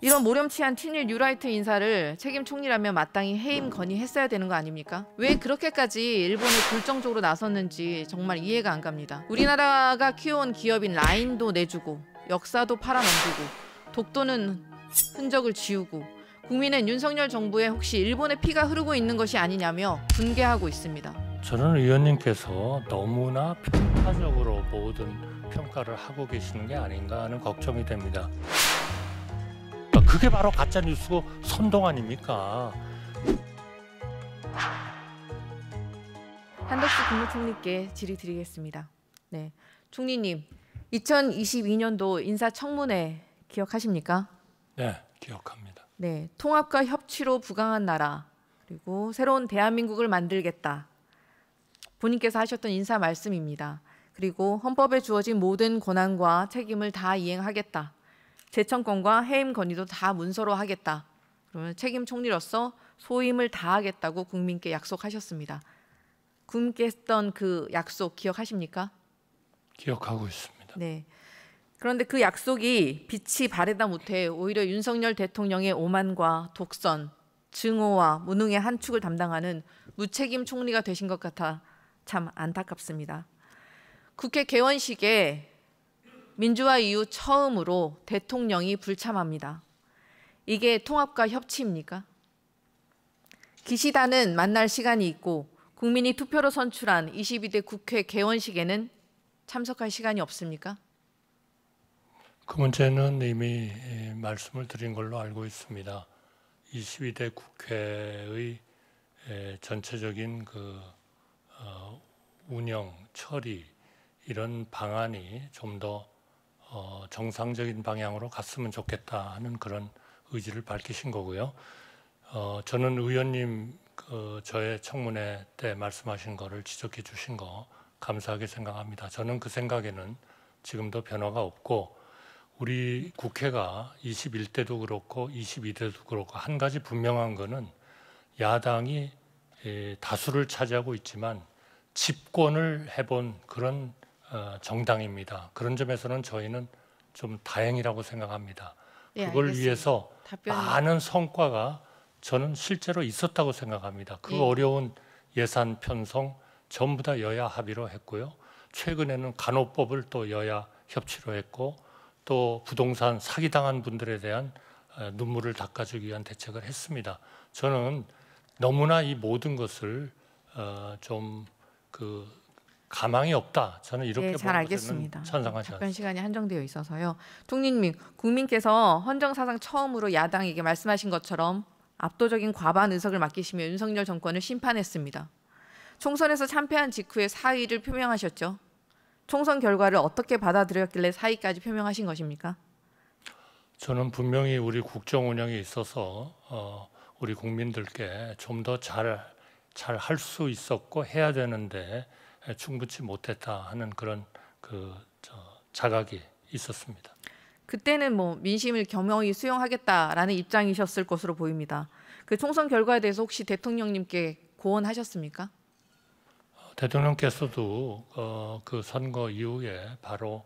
이런 모렴치한 친일 뉴라이트 인사를 책임 총리라면 마땅히 해임 건의했어야 되는 거 아닙니까? 왜 그렇게까지 일본을 불정적으로 나섰는지 정말 이해가 안 갑니다. 우리나라가 키워온 기업인 라인도 내주고 역사도 팔아넘기고 독도는 흔적을 지우고 국민은 윤석열 정부에 혹시 일본의 피가 흐르고 있는 것이 아니냐며 분개하고 있습니다. 저는 의원님께서 너무나 평가적으로 모든 평가를 하고 계시는 게 아닌가 하는 걱정이 됩니다. 그게 바로 가짜 뉴스고 선동 아닙니까? 한덕수 국무총리께 질의드리겠습니다. 네, 총리님 2022년도 인사청문회 기억하십니까? 네, 기억합니다. 네, 통합과 협치로 부강한 나라 그리고 새로운 대한민국을 만들겠다. 본인께서 하셨던 인사 말씀입니다. 그리고 헌법에 주어진 모든 권한과 책임을 다 이행하겠다. 재청권과 해임 건의도 다 문서로 하겠다. 그러면 책임 총리로서 소임을 다하겠다고 국민께 약속하셨습니다. 국민께 했던 그 약속 기억하십니까? 기억하고 있습니다. 네. 그런데 그 약속이 빛이 바래다 못해 오히려 윤석열 대통령의 오만과 독선, 증오와 무능의 한 축을 담당하는 무책임 총리가 되신 것 같아 참 안타깝습니다. 국회 개원식에 민주화 이후 처음으로 대통령이 불참합니다. 이게 통합과 협치입니까? 기시다는 만날 시간이 있고 국민이 투표로 선출한 22대 국회 개원식에는 참석할 시간이 없습니까? 그 문제는 이미 예, 말씀을 드린 걸로 알고 있습니다. 22대 국회의 예, 전체적인 그 어, 운영, 처리 이런 방안이 좀더 어, 정상적인 방향으로 갔으면 좋겠다 하는 그런 의지를 밝히신 거고요. 어, 저는 의원님 그 저의 청문회 때 말씀하신 거를 지적해 주신 거 감사하게 생각합니다. 저는 그 생각에는 지금도 변화가 없고 우리 국회가 21대도 그렇고 22대도 그렇고 한 가지 분명한 거는 야당이 예, 다수를 차지하고 있지만 집권을 해본 그런 어, 정당입니다. 그런 점에서는 저희는 좀 다행이라고 생각합니다. 예, 그걸 알겠습니다. 위해서 답변 많은 성과가 저는 실제로 있었다고 생각합니다. 그 예. 어려운 예산 편성 전부 다 여야 합의로 했고요. 최근에는 간호법을 또 여야 협치로 했고 또 부동산 사기당한 분들에 대한 어, 눈물을 닦아주기 위한 대책을 했습니다. 저는 너무나 이 모든 것을 어, 좀그 가망이 없다. 저는 이렇게 네, 잘알겠습 찬성하지 답변 시간이 한정되어 있어서요. 통님님 국민께서 헌정사상 처음으로 야당에게 말씀하신 것처럼 압도적인 과반 의석을 맡기시며 윤석열 정권을 심판했습니다. 총선에서 참패한 직후에 사의를 표명하셨죠. 총선 결과를 어떻게 받아들였길래 사의까지 표명하신 것입니까? 저는 분명히 우리 국정 운영에 있어서 어, 우리 국민들께 좀 더 잘 잘 할 수 있었고 해야 되는데 충분치 못했다 하는 그런 그 자각이 있었습니다. 그때는 뭐 민심을 겸허히 수용하겠다라는 입장이셨을 것으로 보입니다. 그 총선 결과에 대해서 혹시 대통령님께 고언하셨습니까? 어, 대통령께서도 어, 그 선거 이후에 바로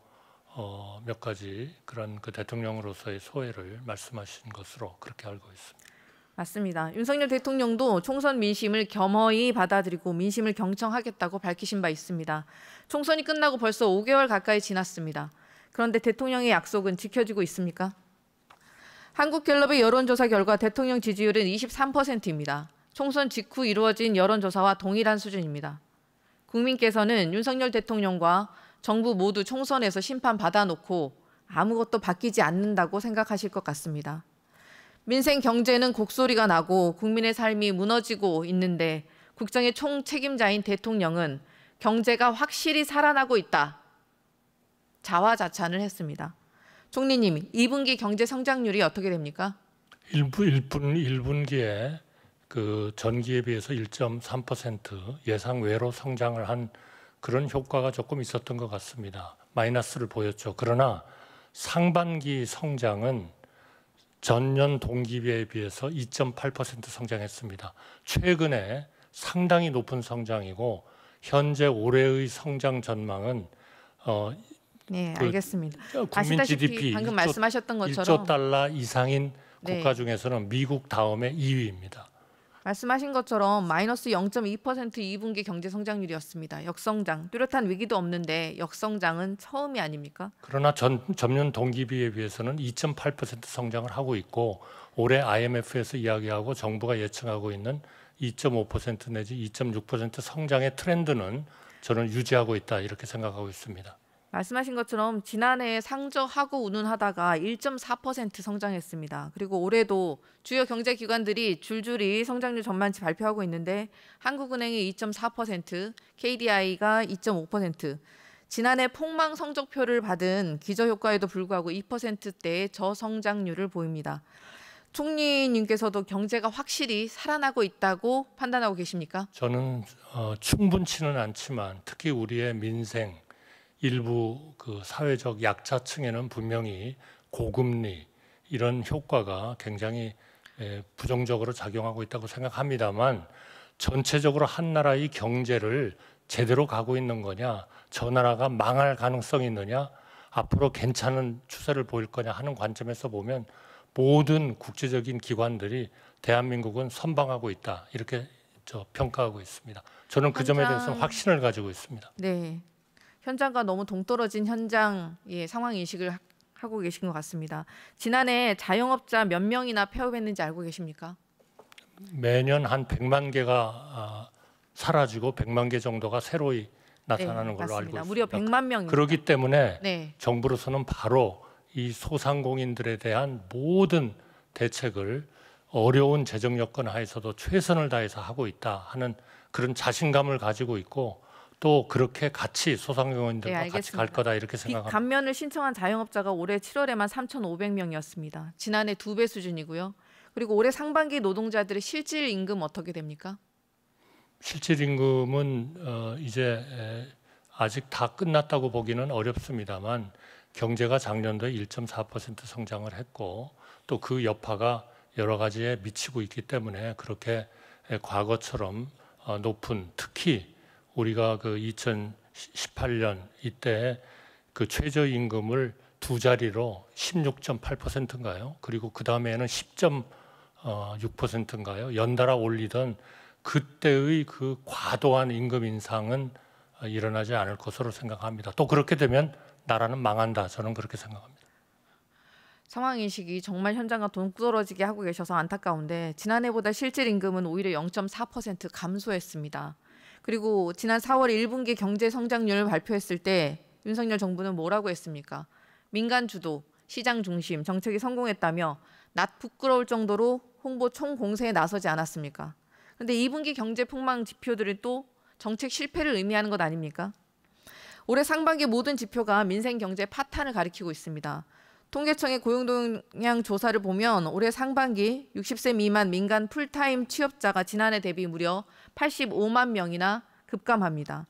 어, 몇 가지 그런 그 대통령으로서의 소회를 말씀하신 것으로 그렇게 알고 있습니다. 맞습니다. 윤석열 대통령도 총선 민심을 겸허히 받아들이고 민심을 경청하겠다고 밝히신 바 있습니다. 총선이 끝나고 벌써 5개월 가까이 지났습니다. 그런데 대통령의 약속은 지켜지고 있습니까? 한국갤럽의 여론조사 결과 대통령 지지율은 23%입니다. 총선 직후 이루어진 여론조사와 동일한 수준입니다. 국민께서는 윤석열 대통령과 정부 모두 총선에서 심판받아놓고 아무것도 바뀌지 않는다고 생각하실 것 같습니다. 민생 경제는 곡소리가 나고 국민의 삶이 무너지고 있는데 국정의 총 책임자인 대통령은 경제가 확실히 살아나고 있다. 자화자찬을 했습니다. 총리님, 2분기 경제 성장률이 어떻게 됩니까? 1분, 1분, 1분기에 그 전기에 비해서 1.3% 예상 외로 성장을 한 그런 효과가 조금 있었던 것 같습니다. 마이너스를 보였죠. 그러나 상반기 성장은 전년 동기비에 비해서 2.8% 성장했습니다. 최근에 상당히 높은 성장이고 현재 올해의 성장 전망은 어, 네, 그 알겠습니다. 국민 GDP 방금 1조, 말씀하셨던 것처럼 1조 달러 이상인 네. 국가 네. 중에서는 미국 다음에 2위입니다. 말씀하신 것처럼 마이너스 0.2% 2분기 경제 성장률이었습니다. 역성장. 뚜렷한 위기도 없는데 역성장은 처음이 아닙니까? 그러나 전, 전년 동기비에 비해서는 2.8% 성장을 하고 있고 올해 IMF에서 이야기하고 정부가 예측하고 있는 2.5% 내지 2.6% 성장의 트렌드는 저는 유지하고 있다 이렇게 생각하고 있습니다. 말씀하신 것처럼 지난해 상저하고 운운하다가 1.4% 성장했습니다. 그리고 올해도 주요 경제 기관들이 줄줄이 성장률 전망치 발표하고 있는데 한국은행이 2.4%, KDI가 2.5%, 지난해 폭망 성적표를 받은 기저효과에도 불구하고 2%대의 저성장률을 보입니다. 총리님께서도 경제가 확실히 살아나고 있다고 판단하고 계십니까? 저는 어, 충분치는 않지만 특히 우리의 민생 일부 그 사회적 약자층에는 분명히 고금리 이런 효과가 굉장히 예, 부정적으로 작용하고 있다고 생각합니다만 전체적으로 한 나라의 경제를 제대로 가고 있는 거냐, 저 나라가 망할 가능성이 있느냐, 앞으로 괜찮은 추세를 보일 거냐 하는 관점에서 보면 모든 국제적인 기관들이 대한민국은 선방하고 있다 이렇게 저 평가하고 있습니다. 저는 그 점에 대해서 확신을 가지고 있습니다. 네, 현장과 너무 동떨어진 현장 예, 상황 인식을 하고 계신 것 같습니다. 지난해 자영업자 몇 명이나 폐업했는지 알고 계십니까? 매년 한 100만 개가 아, 사라지고 100만 개 정도가 새로이 나타나는 네, 걸로 맞습니다. 알고 있습니다. 무려 100만 명. 그렇기 때문에 네. 정부로서는 바로 이 소상공인들에 대한 모든 대책을 어려운 재정 여건 하에서도 최선을 다해서 하고 있다 하는 그런 자신감을 가지고 있고 또 그렇게 같이 소상공인들과 네, 같이 갈 거다 이렇게 생각합니다. 감면을 신청한 자영업자가 올해 7월에만 3,500명이었습니다. 지난해 두 배 수준이고요. 그리고 올해 상반기 노동자들의 실질 임금 어떻게 됩니까? 실질 임금은 어, 이제 아직 다 끝났다고 보기는 어렵습니다만 경제가 작년도에 1.4% 성장을 했고 또 그 여파가 여러 가지에 미치고 있기 때문에 그렇게 과거처럼 어, 높은 특히 우리가 그 2018년 이때 그 최저임금을 두 자리로 16.8%인가요? 그리고 그 다음에는 10.6%인가요? 어, 연달아 올리던 그때의 그 과도한 임금 인상은 어, 일어나지 않을 것으로 생각합니다. 또 그렇게 되면 나라는 망한다. 저는 그렇게 생각합니다. 상황 인식이 정말 현장과 동떨어지게 하고 계셔서 안타까운데 지난해보다 실질 임금은 오히려 0.4% 감소했습니다. 그리고 지난 4월 1분기 경제 성장률을 발표했을 때 윤석열 정부는 뭐라고 했습니까? 민간 주도, 시장 중심 정책이 성공했다며 낯 부끄러울 정도로 홍보 총공세에 나서지 않았습니까? 그런데 2분기 경제 폭망 지표들이 또 정책 실패를 의미하는 것 아닙니까? 올해 상반기 모든 지표가 민생 경제 파탄을 가리키고 있습니다. 통계청의 고용동향 조사를 보면 올해 상반기 60세 미만 민간 풀타임 취업자가 지난해 대비 무려 85만 명이나 급감합니다.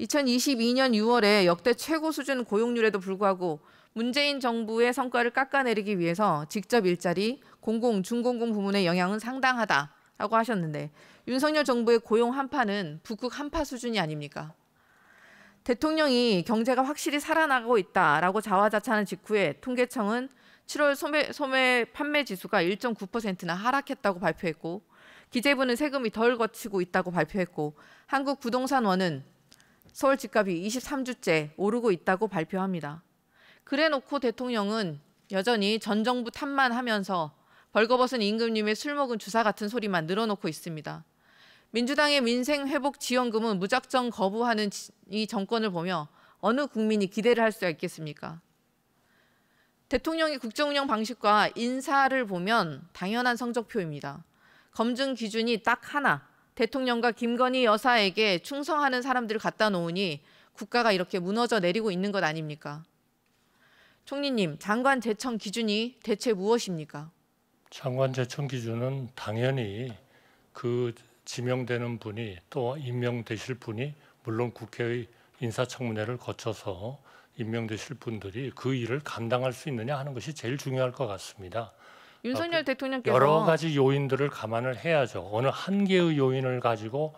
2022년 6월에 역대 최고 수준 고용률에도 불구하고 문재인 정부의 성과를 깎아내리기 위해서 직접 일자리, 공공, 중공공 부문의 영향은 상당하다라고 하셨는데 윤석열 정부의 고용 한파는 북극 한파 수준이 아닙니까? 대통령이 경제가 확실히 살아나고 있다라고 자화자찬한 직후에 통계청은 7월 소매, 소매 판매 지수가 1.9%나 하락했다고 발표했고 기재부는 세금이 덜 거치고 있다고 발표했고 한국 부동산원은 서울 집값이 23주째 오르고 있다고 발표합니다. 그래놓고 대통령은 여전히 전 정부 탓만 하면서 벌거벗은 임금님의 술 먹은 주사 같은 소리만 늘어놓고 있습니다. 민주당의 민생 회복 지원금은 무작정 거부하는 이 정권을 보며 어느 국민이 기대를 할 수가 있겠습니까? 대통령의 국정 운영 방식과 인사를 보면 당연한 성적표입니다. 검증 기준이 딱 하나. 대통령과 김건희 여사에게 충성하는 사람들을 갖다 놓으니 국가가 이렇게 무너져 내리고 있는 것 아닙니까? 총리님, 장관 재청 기준이 대체 무엇입니까? 장관 재청 기준은 당연히 그 지명되는 분이 또 임명되실 분이 물론 국회의 인사청문회를 거쳐서 임명되실 분들이 그 일을 감당할 수 있느냐 하는 것이 제일 중요할 것 같습니다. 윤석열 어, 대통령께서 여러 가지 요인들을 감안을 해야죠. 어느 한 개의 요인을 가지고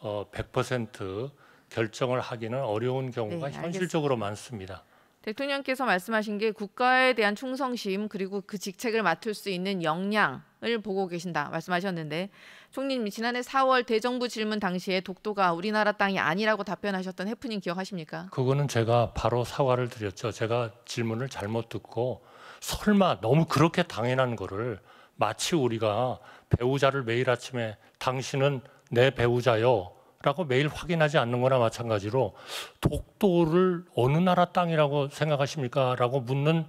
어, 100% 결정을 하기는 어려운 경우가 네, 현실적으로 많습니다. 대통령께서 말씀하신 게 국가에 대한 충성심 그리고 그 직책을 맡을 수 있는 역량을 보고 계신다 말씀하셨는데 총리님 지난해 4월 대정부 질문 당시에 독도가 우리나라 땅이 아니라고 답변하셨던 해프닝 기억하십니까? 그거는 제가 바로 사과를 드렸죠. 제가 질문을 잘못 듣고 설마 너무 그렇게 당연한 거를 마치 우리가 배우자를 매일 아침에 당신은 내 배우자요 라고 매일 확인하지 않는 거나 마찬가지로 독도를 어느 나라 땅이라고 생각하십니까? 라고 묻는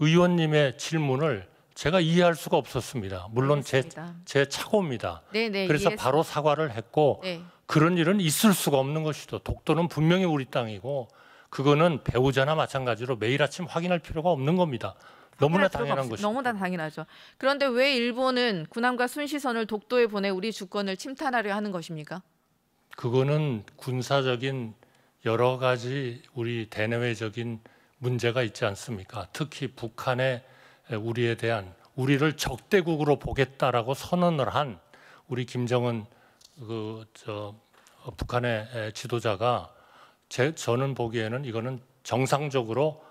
의원님의 질문을 제가 이해할 수가 없었습니다. 물론 제, 제 착오입니다. 네네, 네, 그래서 이해했습니다. 바로 사과를 했고 네. 그런 일은 있을 수가 없는 것이죠. 독도는 분명히 우리 땅이고 그거는 배우자나 마찬가지로 매일 아침 확인할 필요가 없는 겁니다. 너무나 당연한 것이죠. 너무나 당연하죠. 그런데 왜 일본은 군함과 순시선을 독도에 보내 우리 주권을 침탈하려 하는 것입니까? 그거는 군사적인 여러 가지 우리 대내외적인 문제가 있지 않습니까? 특히 북한의 우리에 대한 우리를 적대국으로 보겠다라고 선언을 한 우리 김정은 그저 북한의 지도자가 제 저는 보기에는 이거는 정상적으로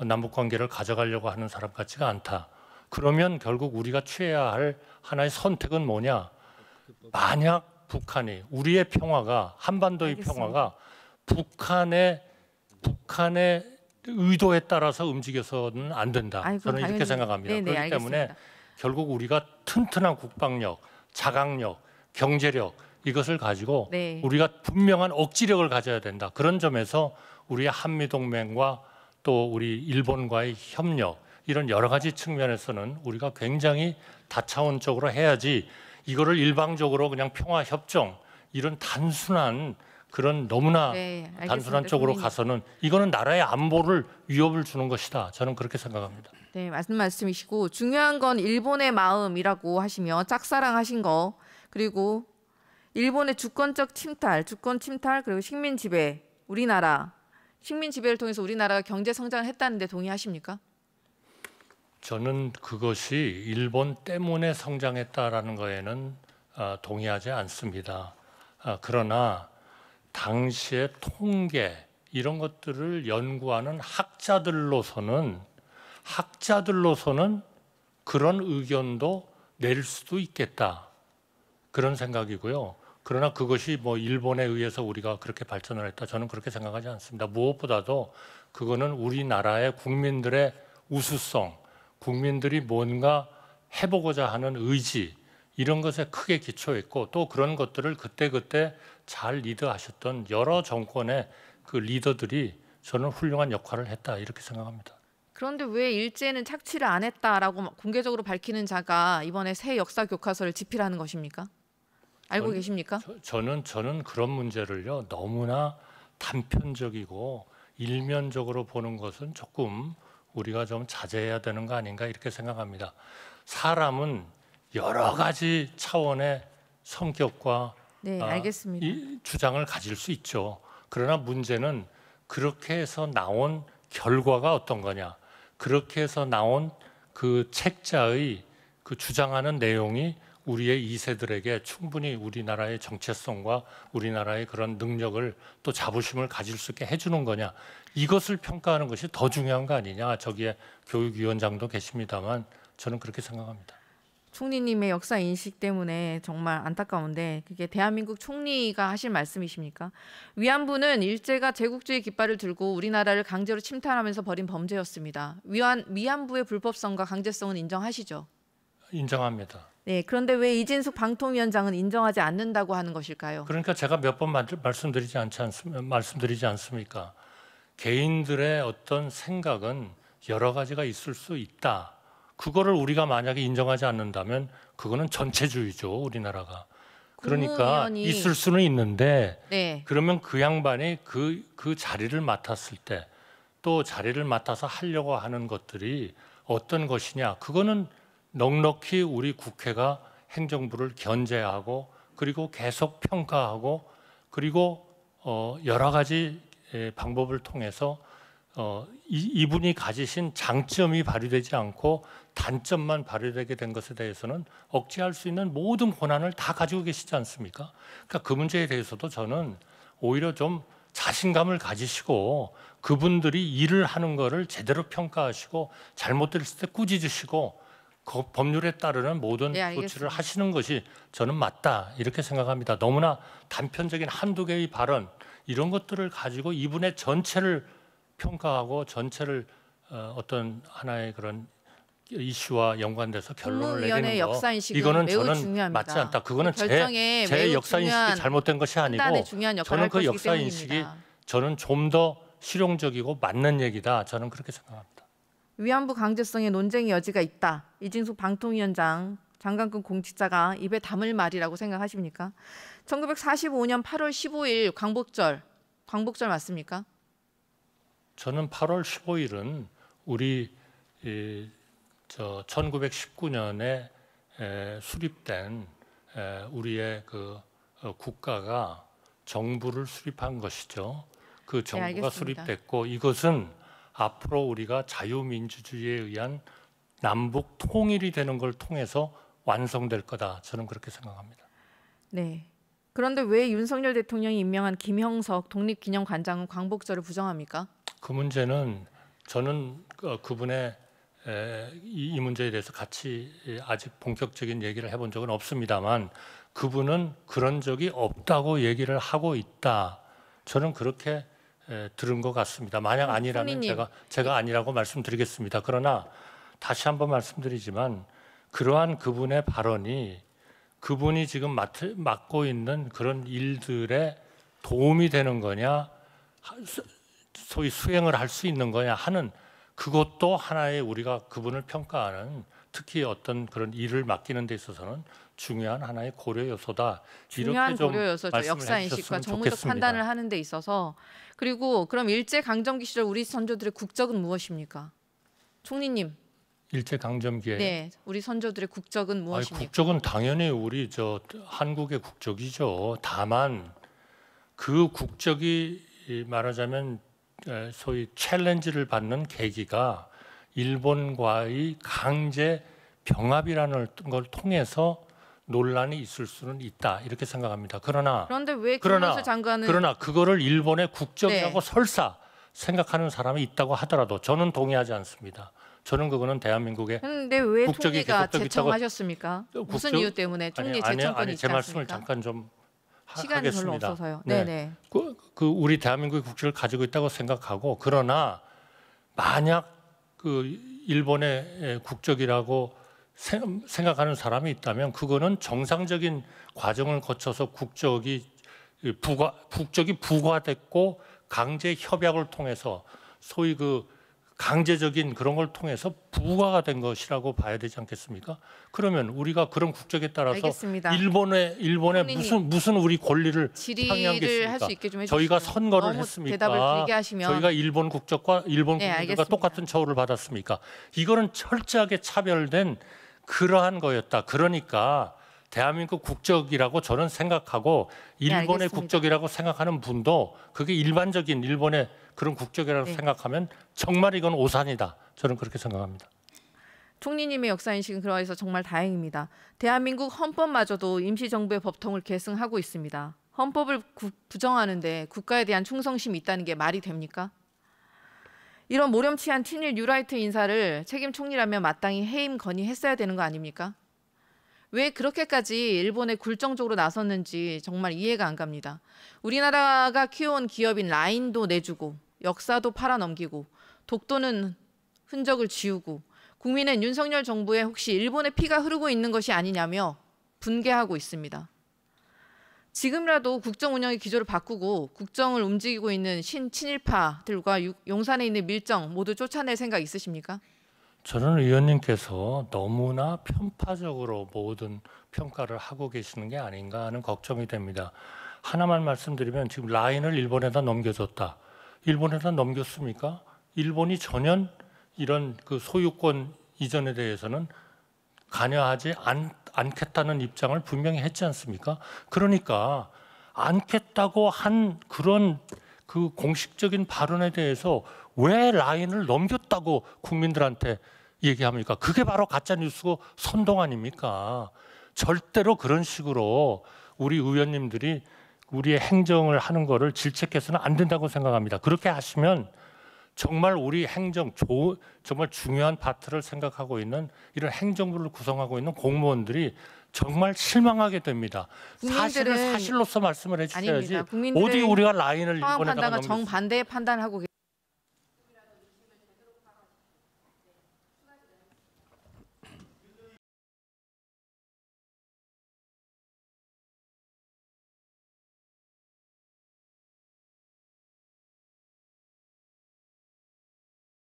남북 관계를 가져가려고 하는 사람 같지가 않다. 그러면 결국 우리가 취해야 할 하나의 선택은 뭐냐? 만약 북한이 우리의 평화가 한반도의 평화가 북한의 북한의 의도에 따라서 움직여서는 안 된다. 아이고, 저는 이렇게 생각합니다. 네네, 그렇기 알겠습니다. 때문에 결국 우리가 튼튼한 국방력, 자강력, 경제력 이것을 가지고 네. 우리가 분명한 억지력을 가져야 된다. 그런 점에서 우리의 한미 동맹과 또 우리 일본과의 협력 이런 여러 가지 측면에서는 우리가 굉장히 다차원적으로 해야지 이거를 일방적으로 그냥 평화 협정 이런 단순한 그런 너무나 네, 단순한 쪽으로 가서는 이거는 나라의 안보를 위협을 주는 것이다. 저는 그렇게 생각합니다. 네, 맞는 말씀이시고 중요한 건 일본의 마음이라고 하시며 짝사랑하신 거 그리고 일본의 주권적 침탈, 주권 침탈 그리고 식민 지배 우리나라 식민 지배를 통해서 우리나라가 경제 성장을 했다는데 동의하십니까? 저는 그것이 일본 때문에 성장했다라는 거에는 어, 동의하지 않습니다. 어, 그러나 당시의 통계 이런 것들을 연구하는 학자들로서는 학자들로서는 그런 의견도 낼 수도 있겠다 그런 생각이고요. 그러나 그것이 뭐 일본에 의해서 우리가 그렇게 발전을 했다 저는 그렇게 생각하지 않습니다. 무엇보다도 그거는 우리나라의 국민들의 우수성 국민들이 뭔가 해보고자 하는 의지 이런 것에 크게 기초했고 또 그런 것들을 그때그때 잘 리드하셨던 여러 정권의 그 리더들이 저는 훌륭한 역할을 했다 이렇게 생각합니다. 그런데 왜 일제는 착취를 안 했다라고 공개적으로 밝히는 자가 이번에 새 역사 교과서를 집필하는 것입니까? 알고 저 계십니까? 저, 저는 저는 그런 문제를요 너무나 단편적이고 일면적으로 보는 것은 조금 우리가 좀 자제해야 되는 거 아닌가 이렇게 생각합니다. 사람은 여러 가지 차원의 성격과 네, 아, 알겠습니다. 이 주장을 가질 수 있죠. 그러나 문제는 그렇게 해서 나온 결과가 어떤 거냐. 그렇게 해서 나온 그 책자의 그 주장하는 내용이 우리의 이세들에게 충분히 우리나라의 정체성과 우리나라의 그런 능력을 또 자부심을 가질 수 있게 해주는 거냐 이것을 평가하는 것이 더 중요한 거 아니냐. 저기에 교육위원장도 계십니다만 저는 그렇게 생각합니다. 총리님의 역사 인식 때문에 정말 안타까운데 그게 대한민국 총리가 하실 말씀이십니까? 위안부는 일제가 제국주의 깃발을 들고 우리나라를 강제로 침탈하면서 벌인 범죄였습니다. 위안 위안부의 불법성과 강제성은 인정하시죠? 인정합니다. 네, 그런데 왜 이진숙 방통위원장은 인정하지 않는다고 하는 것일까요? 그러니까 제가 몇 번 말씀드리지 않지 않습, 말씀드리지 않습니까? 개인들의 어떤 생각은 여러 가지가 있을 수 있다. 그거를 우리가 만약에 인정하지 않는다면 그거는 전체주의죠, 우리나라가. 그러니까 의원이... 있을 수는 있는데 네. 그러면 그 양반이 그, 그 자리를 맡았을 때 또 자리를 맡아서 하려고 하는 것들이 어떤 것이냐. 그거는 넉넉히 우리 국회가 행정부를 견제하고 그리고 계속 평가하고 그리고 어, 여러 가지 예, 방법을 통해서 어, 이, 분이 가지신 장점이 발휘되지 않고 단점만 발휘되게 된 것에 대해서는 억제할 수 있는 모든 권한을 다 가지고 계시지 않습니까? 그러니까 그 문제에 대해서도 저는 오히려 좀 자신감을 가지시고 그분들이 일을 하는 것을 제대로 평가하시고 잘못됐을 때 꾸짖으시고 그 법률에 따르는 모든 예, 조치를 하시는 것이 저는 맞다 이렇게 생각합니다. 너무나 단편적인 한두 개의 발언 이런 것들을 가지고 이분의 전체를 평가하고 전체를 어, 어떤 하나의 그런 이슈와 연관돼서 결론을 내리는 거 이거는 저는 중요합니다. 맞지 않다. 그거는 제, 제 역사 인식이 잘못된 것이 아니고 저는 그 역사 인식이 저는 좀 더 실용적이고 맞는 얘기다. 저는 그렇게 생각합니다. 위안부 강제성에 논쟁의 여지가 있다. 이진숙 방통위원장 장관급 공직자가 입에 담을 말이라고 생각하십니까? 1945년 8월 15일 광복절, 광복절 맞습니까? 저는 8월 15일은 우리 이, 저 1919년에 에, 수립된 에, 우리의 그 어, 국가가 정부를 수립한 것이죠. 그 네, 정부가 네, 수립됐고 이것은 앞으로 우리가 자유민주주의에 의한 남북 통일이 되는 걸 통해서 완성될 거다. 저는 그렇게 생각합니다. 네. 그런데 왜 윤석열 대통령이 임명한 김형석 독립기념관장은 광복절을 부정합니까? 그 문제는 저는 그 그분의 이 문제에 대해서 같이 아직 본격적인 얘기를 해본 적은 없습니다만 그분은 그런 적이 없다고 얘기를 하고 있다. 저는 그렇게 들은 것 같습니다. 만약 어, 아니라면 제가 제가 아니라고 말씀드리겠습니다. 그러나 다시 한번 말씀드리지만 그러한 그분의 발언이 그분이 지금 맡, 맡고 있는 그런 일들에 도움이 되는 거냐, 소위 수행을 할 수 있는 거냐 하는 그것도 하나의 우리가 그분을 평가하는 특히 어떤 그런 일을 맡기는 데 있어서는 중요한 하나의 고려 요소다. 중요한 고려 요소죠. 역사 인식과 정무적 판단을 하는 데 있어서 그리고 그럼 일제 강점기 시절 우리 선조들의 국적은 무엇입니까? 총리님. 일제 강점기에 네, 우리 선조들의 국적은 무엇입니까? 아니, 국적은 당연히 우리 저 한국의 국적이죠. 다만 그 국적이 말하자면 소위 챌린지를 받는 계기가 일본과의 강제 병합이라는 걸 통해서 논란이 있을 수는 있다 이렇게 생각합니다. 그러나 그런데 왜 그러나 장관은 그러나 그거를 일본의 국적이라고 네. 설사 생각하는 사람이 있다고 하더라도 저는 동의하지 않습니다. 저는 그거는 대한민국의 음, 근데 왜 국적이 계속 제청하셨습니까? 국적... 무슨 이유 때문에 총리 제청권이 제 말씀을 잠깐 좀 하, 시간이 겠습니다 별로 없어서요. 네. 네네. 그, 그 우리 대한민국의 국적을 가지고 있다고 생각하고 그러나 만약 그 일본의 국적이라고 생각하는 사람이 있다면 그거는 정상적인 과정을 거쳐서 국적이 부과 국적이 부과됐고 강제 협약을 통해서 소위 그 강제적인 그런 걸 통해서 부과가 된 것이라고 봐야 되지 않겠습니까? 그러면 우리가 그런 국적에 따라서 알겠습니다. 일본의 일본의 무슨 무슨 우리 권리를 상향하겠습니까? 저희가 선거를 했습니까? 저희가 일본 국적과 일본 네, 국민과알 똑같은 처우를 받았습니까? 이거는 철저하게 차별된 그러한 거였다. 그러니까 대한민국 국적이라고 저는 생각하고 네, 일본의 네, 국적이라고 생각하는 분도 그게 일반적인 일본의 그런 국적이라고 네. 생각하면 정말 이건 오산이다. 저는 그렇게 생각합니다. 총리님의 역사인식은 그러해서 정말 다행입니다. 대한민국 헌법마저도 임시정부의 법통을 계승하고 있습니다. 헌법을 구, 부정하는데 국가에 대한 충성심이 있다는 게 말이 됩니까? 이런 모렴치한 친일 유라이트 인사를 책임 총리라면 마땅히 해임 건의했어야 되는 거 아닙니까? 왜 그렇게까지 일본에 굴정적으로 나섰는지 정말 이해가 안 갑니다. 우리나라가 키워온 기업인 라인도 내주고 역사도 팔아넘기고 독도는 흔적을 지우고 국민은 윤석열 정부에 혹시 일본의 피가 흐르고 있는 것이 아니냐며 분개하고 있습니다. 지금이라도 국정 운영의 기조를 바꾸고 국정을 움직이고 있는 신친일파들과 용산에 있는 밀정 모두 쫓아낼 생각 있으십니까? 저는 의원님께서 너무나 편파적으로 모든 평가를 하고 계시는 게 아닌가 하는 걱정이 됩니다. 하나만 말씀드리면 지금 라인을 일본에다 넘겨줬다. 일본에다 넘겼습니까? 일본이 전혀 이런 그 소유권 이전에 대해서는 관여하지 않, 않겠다는 입장을 분명히 했지 않습니까? 그러니까 않겠다고 한 그런 그 공식적인 발언에 대해서 왜 라인을 넘겼다고 국민들한테 얘기합니까? 그게 바로 가짜뉴스고 선동 아닙니까? 절대로 그런 식으로 우리 의원님들이 우리의 행정을 하는 거를 질책해서는 안 된다고 생각합니다. 그렇게 하시면 정말 우리 행정 조, 정말 중요한 파트를 생각하고 있는 이런 행정부를 구성하고 있는 공무원들이 정말 실망하게 됩니다. 사실을 사실로서 말씀을 해주셔야지 어디 우리가 라인을 이번에다가 정반대의 판단하고. 을 계십니다.